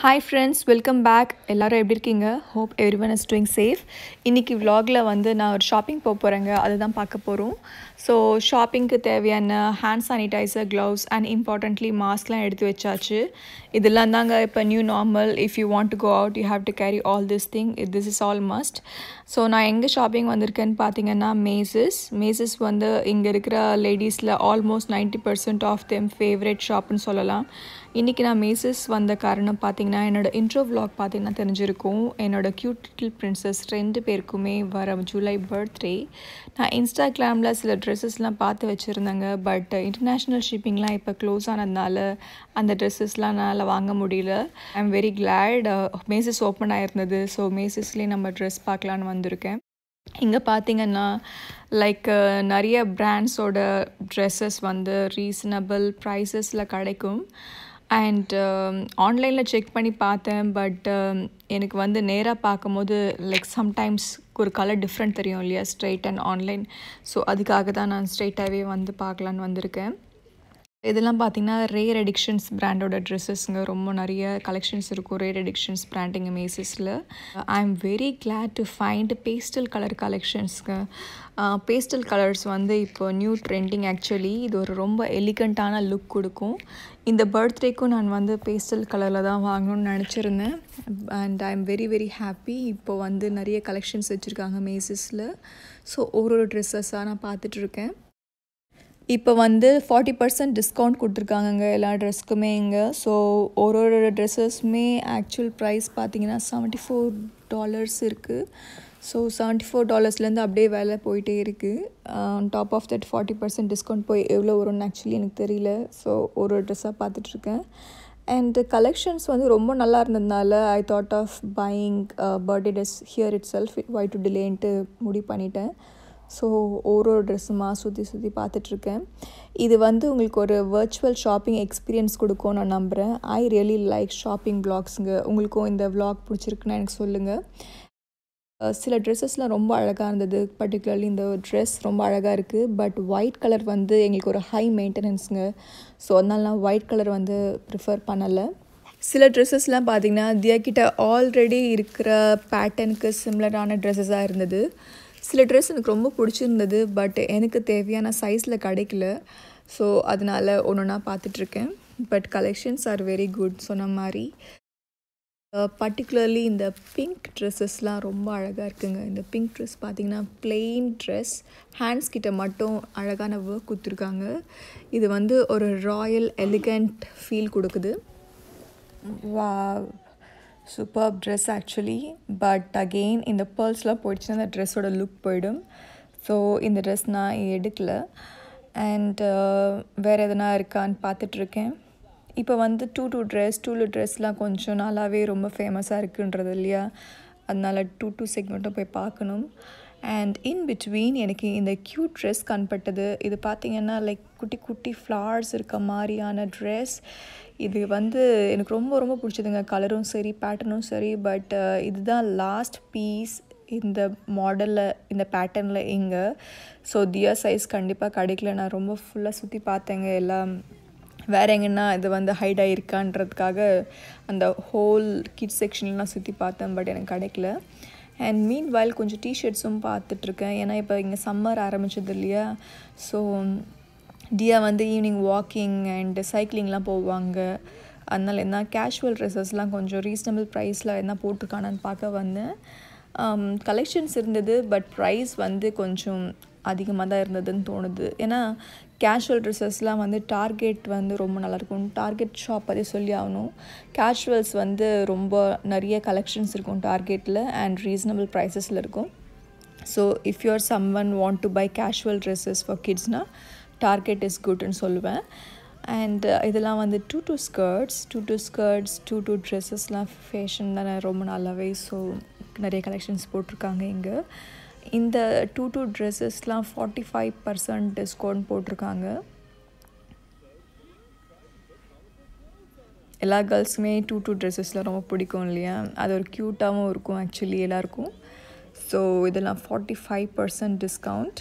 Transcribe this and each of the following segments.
Hi friends welcome back எல்லோரும் எப்படி இருக்கீங்க hope everyone is doing safe இன்றைக்கி விலாகில் வந்து நான் ஒரு ஷாப்பிங் போக போகிறேங்க அதுதான் பார்க்க போகிறோம் ஸோ ஷாப்பிங்க்கு தேவையான hand sanitiser gloves and importantly மாஸ்க்லாம் எடுத்து வச்சாச்சு இதெல்லாம் தாங்க இப்போ new normal if you want to go out you have to carry all this thing this is all must so நான் எங்கே ஷாப்பிங் வந்திருக்கேன்னு பார்த்தீங்கன்னா மேசஸ் மேசஸ் வந்து இங்கே இருக்கிற லேடிஸில் almost ninety percent of them favourite ஷாப்னு சொல்லலாம் இன்றைக்கி நான் மேசஸ் வந்த காரணம் பார்த்தீங்கன்னா என்னோடய இன்ட்ரோ விலாக் பார்த்திங்கன்னா தெரிஞ்சிருக்கும் என்னோடய க்யூட் லிட்டில் பிரின்சஸ் ரெண்டு பேருக்குமே வர ஜூலை பர்த்டே நான் இன்ஸ்டாகிராமில் சில ட்ரெஸ்ஸஸ்லாம் பார்த்து வச்சுருந்தேங்க பட் இன்டர்நேஷ்னல் ஷிப்பிங்லாம் இப்போ க்ளோஸ் ஆனதுனால அந்த ட்ரெஸ்ஸஸ்லாம் என்னால் வாங்க முடியல I am very glad Macy's open ஆகிருந்தது ஸோ மேசஸ்லேயே நம்ம ட்ரெஸ் பார்க்கலான்னு வந்திருக்கேன் இங்கே பார்த்தீங்கன்னா லைக் uh, நிறைய பிராண்ட்ஸோட ட்ரெஸ்ஸஸ் வந்து ரீசனபிள் ப்ரைஸஸில் கிடைக்கும் அண்ட் ஆன்லைனில் செக் பண்ணி பார்த்தேன் பட் um, எனக்கு வந்து நேராக பார்க்கும்போது லைக் சம்டைம்ஸ் ஒரு கலர் டிஃப்ரெண்ட் தெரியும் இல்லையா ஸ்ட்ரைட் அண்ட் ஆன்லைன் ஸோ அதுக்காக தான் நான் ஸ்ட்ரெயிட்டாகவே வந்து பார்க்கலான்னு வந்திருக்கேன் இதெல்லாம் பார்த்தீங்கன்னா ரேர் அடிக்ஷன்ஸ் பிராண்டோட ட்ரெஸ்ஸஸ்ங்க ரொம்ப நிறைய கலெக்ஷன்ஸ் இருக்கும் ரேர் அடிக்ஷன்ஸ் பிராண்ட் இங்கே மேசஸில் I am very glad to find pastel colour கலெக்ஷன்ஸுங்க பேஸ்டல் கலர்ஸ் வந்து இப்போ நியூ ட்ரெண்டிங் ஆக்சுவலி இது ஒரு ரொம்ப எலிகண்ட்டான லுக் கொடுக்கும் இந்த பர்த்டேக்கும் நான் வந்து பேஸ்டல் கலரில் தான் வாங்கணும்னு நினச்சிருந்தேன் and I am very very happy இப்போ வந்து நிறைய கலெக்ஷன்ஸ் வச்சுருக்காங்க மேசஸில் ஸோ ஒரு ஒரு ட்ரெஸ்ஸஸாக நான் பார்த்துட்ருக்கேன் இப்போ வந்து ஃபார்ட்டி பர்சன்ட் டிஸ்கவுண்ட் கொடுத்துருக்காங்க எல்லா ட்ரெஸ்க்குமே இங்கே ஸோ ஒரு ஒரு ட்ரெஸ்ஸஸுமே ஆக்சுவல் ப்ரைஸ் பார்த்தீங்கன்னா செவன்ட்டி ஃபோர் டாலர்ஸ் இருக்குது ஸோ செவன்ட்டி ஃபோர் டாலர்ஸ்லேருந்து அப்படியே வேலை போயிட்டே இருக்குது top of that forty percent discount போய் எவ்வளோ வரும்னு ஆக்சுவலி எனக்கு தெரியல ஸோ ஒரு ஒரு ட்ரெஸ்ஸாக பார்த்துட்ருக்கேன் அண்ட் கலெக்ஷன்ஸ் வந்து ரொம்ப நல்லா இருந்ததுனால I thought of buying birthday dress here itself why to டிலேன்ட்டு முடிவு பண்ணிட்டேன் ஸோ ஒரு ஒரு ட்ரெஸ்ஸுமாக சுற்றி சுற்றி பார்த்துட்ருக்கேன் இது வந்து உங்களுக்கு ஒரு வர்ச்சுவல் ஷாப்பிங் எக்ஸ்பீரியன்ஸ் கொடுக்கும் நான் நம்புகிறேன் ஐ ரியலி லைக் ஷாப்பிங் பிளாக்ஸுங்க உங்களுக்கும் இந்த வ்ளாக் பிடிச்சிருக்குன்னு எனக்கு சொல்லுங்கள் சில ட்ரெஸ்ஸஸ்லாம் ரொம்ப அழகாக இருந்தது பர்டிகுலர்லி இந்த ட்ரெஸ் ரொம்ப அழகாக இருக்குது பட் ஒயிட் கலர் வந்து எங்களுக்கு ஒரு ஹை மெயின்டெனன்ஸுங்க ஸோ அதனால நான் ஒயிட் கலர் வந்து ப்ரிஃபர் பண்ணலை சில ட்ரெஸ்ஸஸ்லாம் பார்த்தீங்கன்னா தியாகிட்ட ஆல்ரெடி இருக்கிற பேட்டர்னுக்கு சிம்லரான ட்ரெஸ்ஸஸாக இருந்தது சில ட்ரெஸ் எனக்கு ரொம்ப பிடிச்சிருந்தது பட் எனக்கு தேவையான சைஸில் கிடைக்கல ஸோ அதனால் ஒன்று ஒன்றா பார்த்துட்ருக்கேன் but collections are very good சொன்ன மாதிரி பர்டிகுலர்லி uh, இந்த பிங்க் ட்ரெஸ்ஸஸ்லாம் ரொம்ப அழகாக இருக்குங்க இந்த பிங்க் ட்ரெஸ் பார்த்திங்கன்னா பிளெயின் ட்ரெஸ் ஹேண்ட்ஸ் கிட்ட மட்டும் அழகான ஒர்க் கொடுத்துருக்காங்க இது வந்து ஒரு ராயல் எலிகண்ட் ஃபீல் கொடுக்குது வா super dress actually but again இந்த பேர்ஸ்லாம் போயிடுச்சுன்னா அந்த ட்ரெஸ்ஸோட லுக் போயிடும் ஸோ இந்த ட்ரெஸ் நான் எடுக்கல அண்ட் uh, வேறு எதனா இருக்கான்னு பார்த்துட்ருக்கேன் இப்போ வந்து tutu dress tulle ட்ரெஸ்லாம் கொஞ்சம் நாளாகவே ரொம்ப ஃபேமஸாக இருக்குன்றது இல்லையா அதனால் டூ டூ செக்மெண்ட்டும் போய் பார்க்கணும் அண்ட் இன் பிட்வீன் எனக்கு இந்த க்யூட் ட்ரெஸ் கண்பட்டது இது பார்த்திங்கன்னா லைக் குட்டி குட்டி ஃப்ளார்ஸ் இருக்க மாதிரியான ட்ரெஸ் இது வந்து எனக்கு ரொம்ப ரொம்ப பிடிச்சதுங்க கலரும் சரி பேட்டர்னும் சரி பட் uh, இதுதான் லாஸ்ட் பீஸ் இந்த மாடலில் இந்த பேட்டர்னில் இங்கே ஸோ தியா சைஸ் கண்டிப்பாக கிடைக்கல நான் ரொம்ப ஃபுல்லாக சுற்றி பார்த்தேங்க எல்லாம் வேறு எங்கன்னா இது வந்து ஹைட் ஆகிருக்கான்றதுக்காக அந்த ஹோல் கிட் செக்ஷன்லாம் சுற்றி பார்த்தேன் பட் எனக்கு கிடைக்கல அண்ட் மீன் வயல் கொஞ்சம் டிஷர்ட்ஸும் பார்த்துட்ருக்கேன் ஏன்னா இப்போ இங்கே சம்மர் ஆரம்பிச்சது இல்லையா ஸோ டியா வந்து ஈவினிங் வாக்கிங் அண்டு சைக்கிளிங்லாம் போவாங்க அதனால் என்ன கேஷுவல் ட்ரெஸ்ஸஸ்லாம் கொஞ்சம் ரீசனபிள் ப்ரைஸில் என்ன போட்டிருக்கானான்னு பார்க்க வந்தேன் கலெக்ஷன்ஸ் um, இருந்தது பட் ப்ரைஸ் வந்து கொஞ்சம் அதிகமாக தான் இருந்ததுன்னு தோணுது ஏன்னா கேஷுவல் ட்ரெஸ்ஸஸ்லாம் வந்து டார்கெட் வந்து ரொம்ப நல்லாயிருக்கும் டார்கெட் ஷாப் அதே சொல்லி ஆகணும் கேஷுவல்ஸ் வந்து ரொம்ப நிறைய கலெக்ஷன்ஸ் இருக்கும் டார்கெட்டில் அண்ட் ரீசனபிள் ப்ரைஸஸில் இருக்கும் so if you're someone want to buy casual dresses for கிட்ஸ்னால் டார்கெட் இஸ் குட்னு சொல்லுவேன் அண்ட் uh, இதெல்லாம் வந்து tutu skirts tutu skirts tutu ட்ரெஸ்ஸஸ்லாம் ஃபேஷன் தானே ரொம்ப நல்லாவே ஸோ நிறைய கலெக்ஷன்ஸ் போட்டிருக்காங்க இங்கே இந்த டூ டூ ட்ரெஸ்ஸஸ்லாம் ஃபார்ட்டி ஃபைவ் பர்சன்ட் டிஸ்கவுண்ட் போட்டிருக்காங்க எல்லா கேர்ள்ஸுமே டூ டூ ட்ரெஸ்ஸஸ்லாம் ரொம்ப பிடிக்கும் இல்லையா அது ஒரு க்யூட்டாகவும் இருக்கும் ஆக்சுவலி எல்லாருக்கும் ஸோ இதெல்லாம் ஃபார்ட்டி ஃபைவ் பர்சன்ட் டிஸ்கவுண்ட்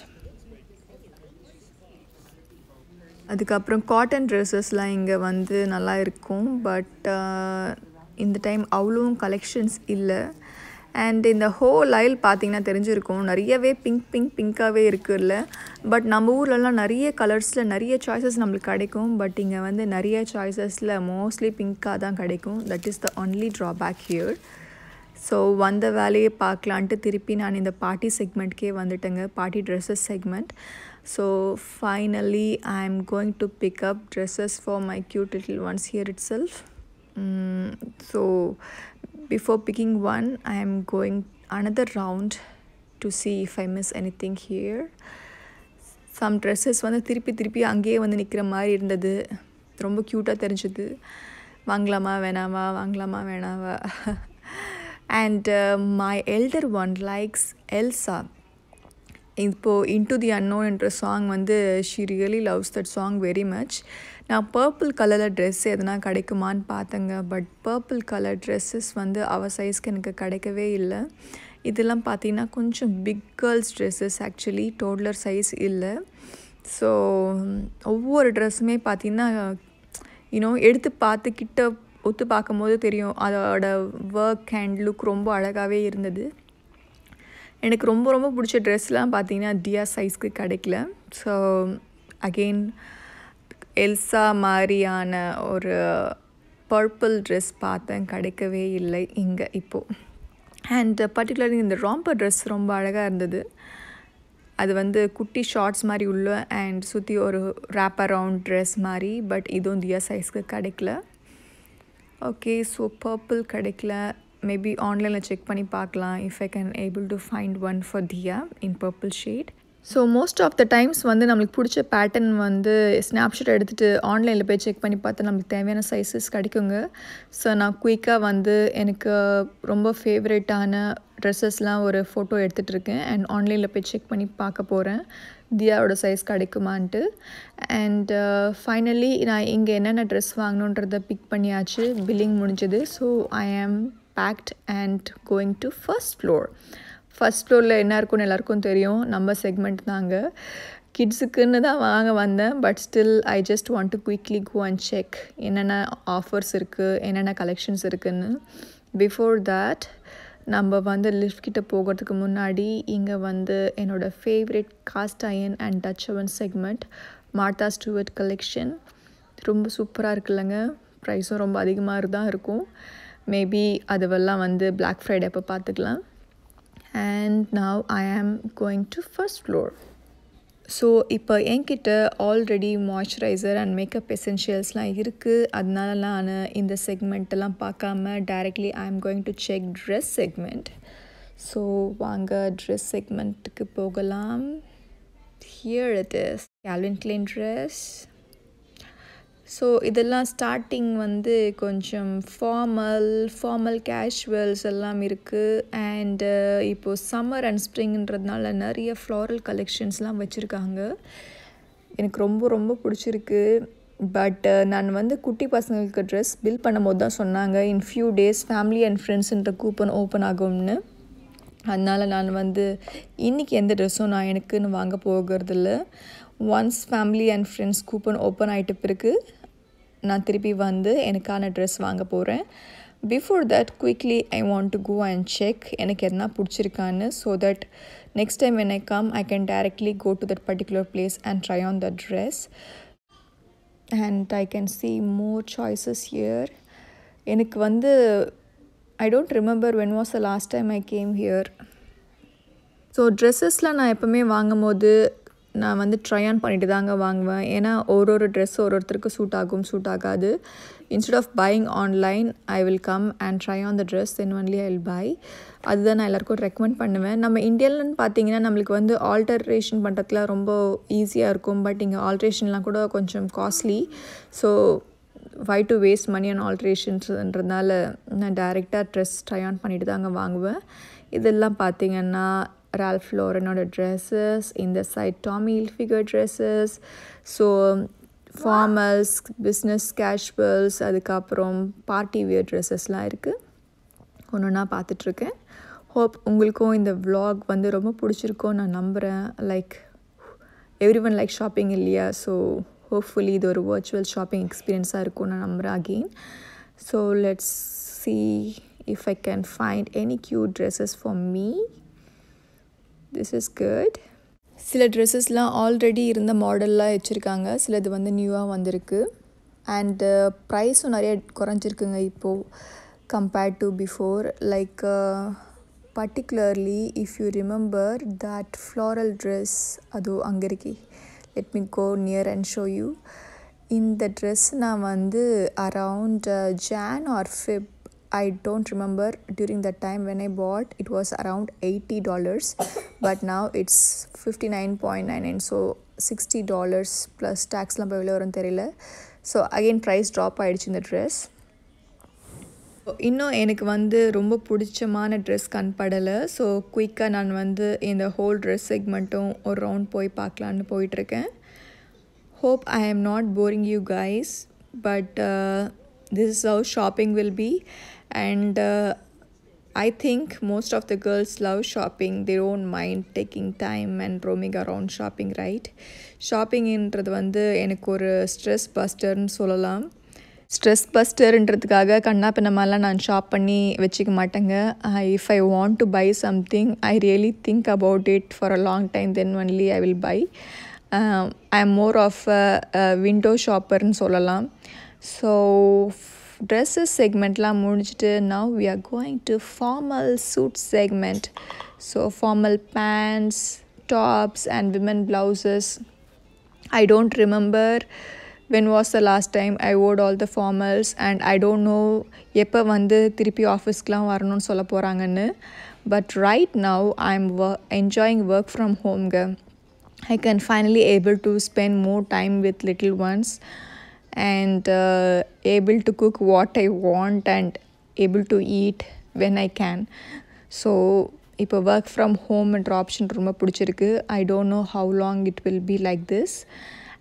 அதுக்கப்புறம் காட்டன் ட்ரெஸ்ஸஸ்லாம் இங்கே வந்து நல்லா இருக்கும் பட் uh, இந்த டைம் அவ்வளோவும் கலெக்ஷன்ஸ் இல்லை அண்ட் இந்த ஹோல் லயல் பார்த்திங்கன்னா தெரிஞ்சிருக்கும் நிறையவே பிங்க் பிங்க் பிங்க்காகவே இருக்குதுல்ல பட் நம்ம ஊர்லலாம் நிறைய கலர்ஸில் நிறைய சாய்ஸஸ் நம்மளுக்கு கிடைக்கும் பட் இங்கே வந்து நிறைய சாய்ஸஸில் மோஸ்ட்லி பிங்க்காக தான் கிடைக்கும் that is the only drawback here so வந்த வேலையை பார்க்கலான்ட்டு திருப்பி நான் இந்த பார்ட்டி செக்மெண்ட்கே வந்துட்டேங்க party dresses segment so finally I am going to pick up dresses for my cute little ones here itself so before picking one I am going another round to see if I miss anything here some dresses வந்து திருப்பி திருப்பி அங்கேயே வந்து நிற்கிற மாதிரி இருந்தது ரொம்ப க்யூட்டாக தெரிஞ்சது வாங்கலாமா வேணாமா வாங்கலாமா வேணாவா and my elder one likes Elsa இப்போது இன்டு தி அன்னோன் என்ற சாங் வந்து she really loves that song very much நான் பர்பிள் கலரில் ட்ரெஸ் எதனா கிடைக்குமான்னு பார்த்தேங்க பட் பர்பிள் கலர் ட்ரெஸ்ஸஸ் வந்து அவர் சைஸ்க்கு எனக்கு கிடைக்கவே இல்லை இதெல்லாம் பார்த்தீங்கன்னா கொஞ்சம் big girls dresses actually toddler size இல்லை ஸோ ஒவ்வொரு ட்ரெஸ்ஸுமே பார்த்தீங்கன்னா யூனோ எடுத்து பார்த்துக்கிட்ட ஒத்து பார்க்கும்போது தெரியும் அதோட ஒர்க் ஹேண்ட் லுக் ரொம்ப அழகாகவே இருந்தது எனக்கு ரொம்ப ரொம்ப பிடிச்ச ட்ரெஸ்லாம் பார்த்தீங்கன்னா டியா சைஸ்க்கு கிடைக்கல ஸோ அகெயின் எல்சா மாதிரியான ஒரு பர்பிள் ட்ரெஸ் பார்த்தேன் கிடைக்கவே இல்லை இங்கே இப்போது அண்ட் பர்டிகுலர்லி இந்த ராம்பர் ட்ரெஸ் ரொம்ப அழகாக இருந்தது அது வந்து குட்டி ஷார்ட்ஸ் மாதிரி உள்ள அண்ட் சுற்றி ஒரு ரேப் அரவுண்ட் ட்ரெஸ் மாதிரி பட் இதுவும் தியா சைஸ்க்கு கிடைக்கல ஓகே ஸோ பர்பிள் கிடைக்கல மேபி ஆன்லைனில் செக் பண்ணி பார்க்கலாம் if I can able to find one for Diya in purple shade so most of the times வந்து நம்மளுக்கு பிடிச்ச பேட்டர்ன் வந்து ஸ்னாப்ஷாட் எடுத்துகிட்டு ஆன்லைனில் போய் செக் பண்ணி பார்த்தா நம்மளுக்கு தேவையான சைஸஸ் கிடைக்குங்க ஸோ நான் குயிக்காக வந்து எனக்கு ரொம்ப ஃபேவரேட்டான ட்ரெஸ்ஸஸ்லாம் ஒரு ஃபோட்டோ எடுத்துகிட்ருக்கேன் அண்ட் ஆன்லைனில் போய் செக் பண்ணி பார்க்க போகிறேன் தியாவோட சைஸ் கிடைக்குமான்ட்டு அண்ட் ஃபைனலி uh, நான் இங்கே என்னென்ன ட்ரெஸ் வாங்கணுன்றதை பிக் பண்ணியாச்சு பில்லிங் முடிஞ்சது so I am packed and going to first floor first ஃப்ளோரில் என்ன இருக்குன்னு எல்லாருக்கும் தெரியும் நம்ம செக்மெண்ட் தாங்க கிட்ஸுக்குன்னு தான் வாங்க வந்தேன் but still I just want to quickly go and check என்னென்ன ஆஃபர்ஸ் இருக்குது என்னென்ன கலெக்ஷன்ஸ் இருக்குதுன்னு பிஃபோர் தேட் நம்ம வந்து லிஃப்ட் கிட்ட போகிறதுக்கு முன்னாடி இங்கே வந்து என்னோடய favourite cast iron and Dutch oven segment Martha Stewart collection ரொம்ப சூப்பராக இருக்குல்லங்க ப்ரைஸும் ரொம்ப அதிகமாக தான் இருக்கும் மேபி அதுவெல்லாம் வந்து பிளாக் ஃப்ரைடே அப்போ பார்த்துக்கலாம் and now I am going to first floor so இப்போ என்கிட்ட ஆல்ரெடி மாய்ச்சரைசர் அண்ட் மேக்கப் எசென்ஷியல்ஸ்லாம் இருக்குது அதனால நான் இந்த செக்மெண்ட்டெல்லாம் பார்க்காம directly I am going to check dress segment so வாங்க ட்ரெஸ் செக்மெண்ட்டுக்கு போகலாம் here it is Calvin Klein dress so இதெல்லாம் ஸ்டார்டிங் வந்து கொஞ்சம் ஃபார்மல் ஃபார்மல் கேஷுவல்ஸ் எல்லாம் இருக்குது அண்டு இப்போது சம்மர் அண்ட் ஸ்ப்ரிங்கிறதுனால நிறைய ஃப்ளாரல் கலெக்ஷன்ஸ்லாம் வச்சுருக்காங்க எனக்கு ரொம்ப ரொம்ப பிடிச்சிருக்கு பட் நான் வந்து குட்டி பசங்களுக்கு ட்ரெஸ் பில் பண்ணும்போது தான் சொன்னாங்க in few days family and ஃப்ரெண்ட்ஸுன்ற கூப்பன் ஓப்பன் ஆகும்னு அதனால் நான் வந்து இன்றைக்கி எந்த ட்ரெஸ்ஸும் நான் எனக்குன்னு வாங்க போகிறதில்ல once family and friends coupon open ஆகிட்டு பிறகு நான் திருப்பி வந்து எனக்கான ட்ரெஸ் வாங்க போகிறேன் before that quickly I want to go and check எனக்கு எதனா பிடிச்சிருக்கான்னு so that next time when I come I can directly go to that particular place and try on the dress and I can see more choices here எனக்கு வந்து I don't remember when was the last time I game here so ட்ரெஸ்ஸஸ்லாம் நான் எப்போவுமே வாங்கும் போது நான் வந்து try on பண்ணிட்டு தாங்க வாங்குவேன் ஏன்னா ஒரு ஒரு ட்ரெஸ் ஒரு ஒருத்தருக்கு சூட் ஆகும் சூட் ஆகாது instead of buying online I will come and try on the dress then only I will buy அதுதான் நான் எல்லாருக்கும் ரெக்கமெண்ட் பண்ணுவேன் நம்ம இந்தியாவில்னு பார்த்தீங்கன்னா நம்மளுக்கு வந்து ஆல்டரேஷன் பண்ணுறதுலாம் ரொம்ப ஈஸியாக இருக்கும் பட் இங்கே ஆல்ட்ரேஷன்லாம் கூட கொஞ்சம் costly so why to waste money on ஆல்ட்ரேஷன்ஸ்ன்றதுனால நான் டைரெக்டாக ட்ரெஸ் ட்ரை ஆன் பண்ணிட்டு தாங்க வாங்குவேன் இதெல்லாம் பார்த்திங்கன்னா Ralph Laurenோட ட்ரெஸ்ஸஸ் இந்த side Tommy Hilfiger dresses so formals business casuals அதுக்கப்புறம் பார்ட்டி வியர் ட்ரெஸ்ஸஸ்லாம் இருக்குது ஒன்று நான் பார்த்துட்ருக்கேன் ஹோப் உங்களுக்கும் இந்த விலாக் வந்து ரொம்ப பிடிச்சிருக்கோம் நான் நம்புகிறேன் like everyone like shopping இல்லையா ஸோ ஹோப்ஃபுல்லி இது ஒரு வர்ச்சுவல் ஷாப்பிங் எக்ஸ்பீரியன்ஸாக இருக்கும் நான் நம்புகிறேன் again so let's see if I can find any cute dresses for me this is good சில ட்ரெஸ்ஸஸ்லாம் ஆல்ரெடி இருந்த மாடல்லாம் வச்சுருக்காங்க சிலது வந்து நியூவாக வந்திருக்கு அண்ட் ப்ரைஸும் uh, நிறைய குறைஞ்சிருக்குங்க இப்போது compared to before like particularly if you remember that floral dress அது அங்கே இருக்கே let me go near and show you இந்த ட்ரெஸ் நான் வந்து around Jan or Feb I don't remember the time I bought it during that eighty dollars but bought it's fifty nine $80 nine nine so sixty dollars plus டேக்ஸ்லாம் taxலாம் எவ்வளோ வரும்னு தெரியல so again price drop ஆகிடுச்சு இந்த dress இன்னும் எனக்கு வந்து ரொம்ப பிடிச்சமான ட்ரெஸ் கண்படலை ஸோ குயிக்காக நான் வந்து இந்த ஹோல் ட்ரெஸ் செக்மெண்ட்டும் ஒரு ரவுண்ட் போய் பார்க்கலான்னு போயிட்டுருக்கேன் hope I am not boring you guys but this is how shopping will be and uh, I think most of the girls love shopping. They don't mind taking time and roaming around shopping, right? ஷாப்பிங்ன்றது வந்து எனக்கு ஒரு stress பஸ்டர்னு சொல்லலாம் stress பஸ்டர்ன்றதுக்காக கண்ணா பின்னமாலாம் நான் shop பண்ணி வச்சுக்க மாட்டேங்க if I want to buy something I really think about it for a long time then only I will buy I am more of a window ஷாப்பர்னு சொல்லலாம் ஸோ dresses segment la now we are going to formal suit segment so formal pants tops and women blouses i don't remember when was the last time i wore all the formals and i don't know eppa vande thirupi office ku la varanum solla poranganu but right now i'm enjoying work from home i can finally able to spend more time with little ones and uh, able to cook what I want and able to eat when I can. So, if I work from home and option room, I don't know how long it will be like this.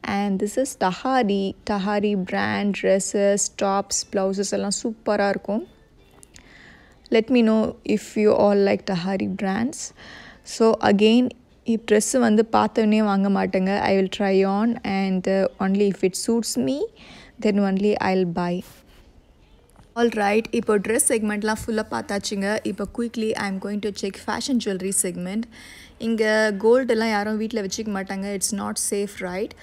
And this is Tahari. Tahari brand, dresses, tops, blouses, all super are Let me know if you all like Tahari brands. So again, dress வந்து பார்த்தோன்னே வாங்க மாட்டேங்க I will try on and only if it suits me then only I will buy all right இப்போ dress செக்மெண்ட்லாம் ஃபுல்லாக பார்த்தாச்சுங்க இப்போ quickly I am going to check fashion jewellery segment இங்கே கோல்டெல்லாம் யாரும் வீட்டில் வச்சுக்க மாட்டாங்க it's not safe right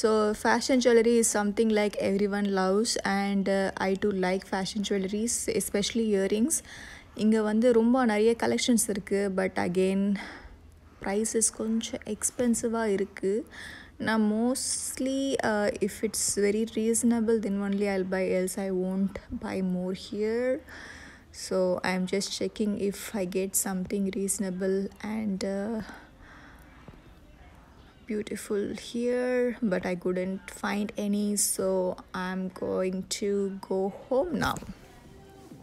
so fashion jewellery is something like everyone loves and I do like fashion jewelleries especially earrings இங்கே வந்து ரொம்ப நிறைய கலெக்ஷன்ஸ் இருக்குது பட் அகெயின் ப்ரைஸஸ் கொஞ்சம் எக்ஸ்பென்சிவாக இருக்குது நான் mostly if it's very reasonable then only I buy else I won't buy more here so I am just checking if I get something reasonable and beautiful here but i couldn't find any so i'm going to go home now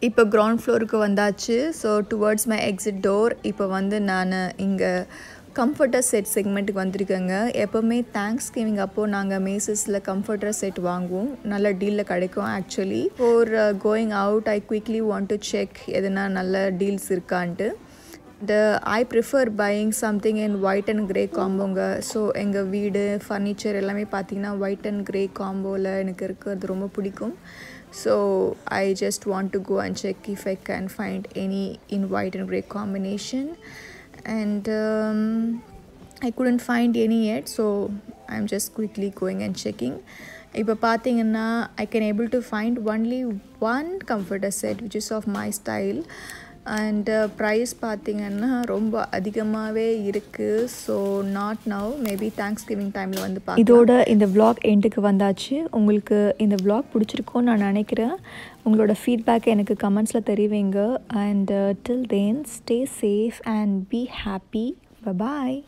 இப்போ ground ஃப்ளோருக்கு வந்தாச்சு so towards my exit door இப்போ வந்து நான் இங்கே comforter set செக்மெண்ட்டுக்கு வந்திருக்கேங்க எப்போவுமே thanks giving அப்போது நாங்கள் மேசஸில் கம்ஃபர்டர் செட் வாங்குவோம் நல்ல டீலில் கிடைக்கும் actually for going out I quickly want to check எதுனா நல்ல டீல்ஸ் இருக்கான்ட்டு the I prefer buying something in white and grey காம்போங்க ஸோ எங்கள் வீடு ஃபர்னிச்சர் எல்லாமே பார்த்தீங்கன்னா ஒயிட் அண்ட் க்ரே காம்போவில் எனக்கு இருக்கிறது ரொம்ப பிடிக்கும் so i just want to go and check if i can find any in white and gray combination and um, i couldn't find any yet so i'm just quickly going and checking இப்போ பார்த்தீங்கன்னா I can able to find only one comforter set which is of my and price uh, பார்த்திங்கன்னா ரொம்ப அதிகமாகவே இருக்குது so not now maybe Thanksgiving டைமில் வந்து இதோட இந்த விளாக் எண்டுக்கு வந்தாச்சு உங்களுக்கு இந்த விளாக் பிடிச்சிருக்கோன்னு நான் நினைக்கிறேன் உங்களோட ஃபீட்பேக் எனக்கு கமெண்ட்ஸில் தெரிவிங்க and till then stay safe and be happy bye